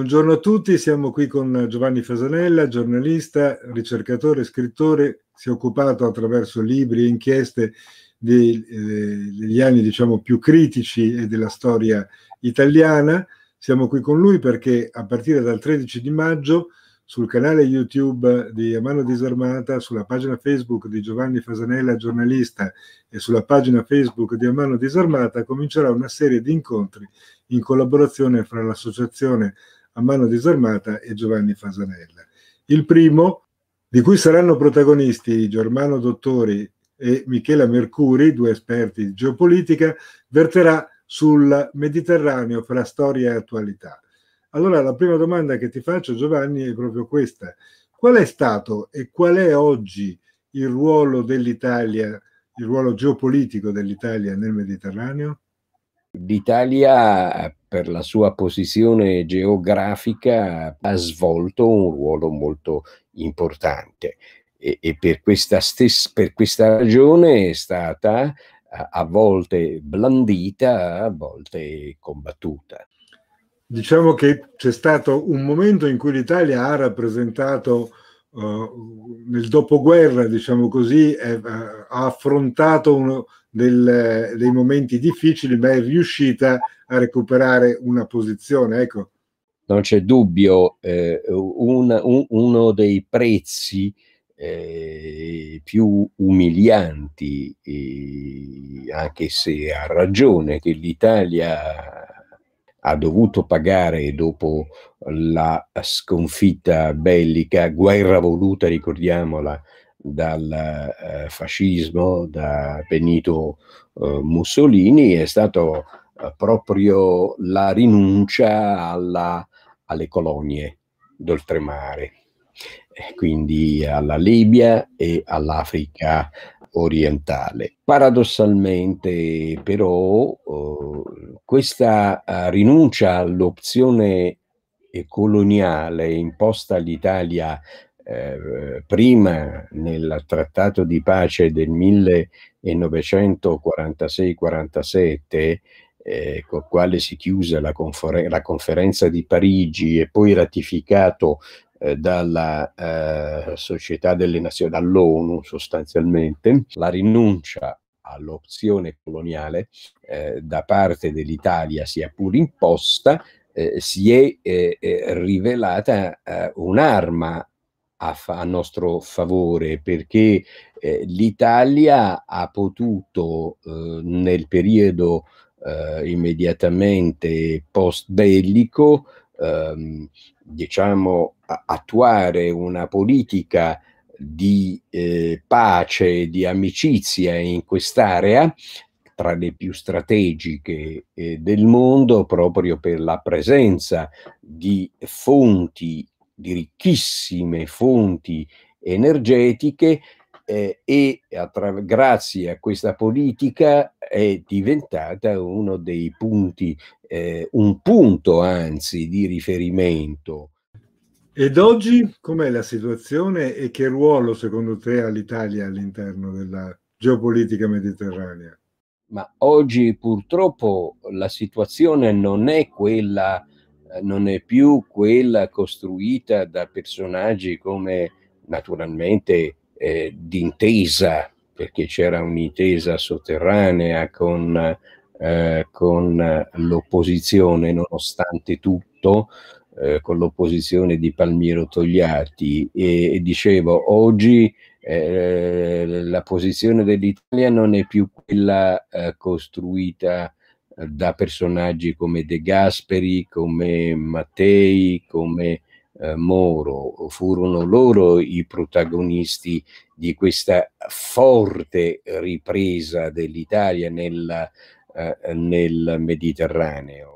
Buongiorno a tutti, siamo qui con Giovanni Fasanella, giornalista, ricercatore, scrittore, si è occupato attraverso libri e inchieste dei, eh, degli anni diciamo, più critici e della storia italiana. Siamo qui con lui perché a partire dal 13 di maggio sul canale YouTube di A Mano Disarmata, sulla pagina Facebook di Giovanni Fasanella, giornalista, e sulla pagina Facebook di A Mano Disarmata comincerà una serie di incontri in collaborazione fra l'Associazione a mano disarmata e Giovanni Fasanella. Il primo, di cui saranno protagonisti Germano Dottori e Michela Mercuri, due esperti di geopolitica, verterà sul Mediterraneo fra storia e attualità. Allora la prima domanda che ti faccio Giovanni è proprio questa. Qual è stato e qual è oggi il ruolo dell'Italia, il ruolo geopolitico dell'Italia nel Mediterraneo? L'Italia, per la sua posizione geografica, ha svolto un ruolo molto importante e, e per, questa stessa, per questa ragione è stata a volte blandita, a volte combattuta. Diciamo che c'è stato un momento in cui l'Italia ha rappresentato eh, nel dopoguerra, diciamo così, eh, ha affrontato uno, del, eh, dei momenti difficili, ma è riuscita a recuperare una posizione. Ecco. Non c'è dubbio, eh, un, un, uno dei prezzi eh, più umilianti, eh, anche se ha ragione, che l'Italia ha dovuto pagare dopo la sconfitta bellica, guerra voluta, ricordiamola, dal eh, fascismo, da Benito eh, Mussolini, è stato eh, proprio la rinuncia alla, alle colonie d'oltremare, quindi alla Libia e all'Africa orientale. Paradossalmente però eh, questa rinuncia all'opzione coloniale imposta all'Italia eh, prima nel trattato di pace del 1946-47, eh, col quale si chiuse la, confer- la, conferenza di Parigi e poi ratificato eh, dalla eh, Società delle Nazioni, dall'ONU sostanzialmente, la rinuncia all'opzione coloniale eh, da parte dell'Italia sia pur imposta, si è rivelata un'arma a, fa- a nostro favore perché eh, l'Italia ha potuto eh, nel periodo eh, immediatamente post bellico ehm, diciamo a- attuare una politica di eh, pace, e di amicizia in quest'area tra le più strategiche eh, del mondo proprio per la presenza di fonti di ricchissime fonti energetiche eh, e attra- grazie a questa politica è diventata uno dei punti, eh, un punto anzi di riferimento. Ed oggi com'è la situazione e che ruolo secondo te ha l'Italia all'interno della geopolitica mediterranea? Ma oggi purtroppo la situazione non è quella eh, non è più quella costruita da personaggi come naturalmente eh, d'intesa, perché c'era un'intesa sotterranea con, eh, con l'opposizione nonostante tutto, eh, con l'opposizione di Palmiro Togliatti e, e dicevo oggi eh, la posizione dell'Italia non è più quella eh, costruita da personaggi come De Gasperi, come Mattei, come eh, Moro. Furono loro i protagonisti di questa forte ripresa dell'Italia nella, eh, nel Mediterraneo.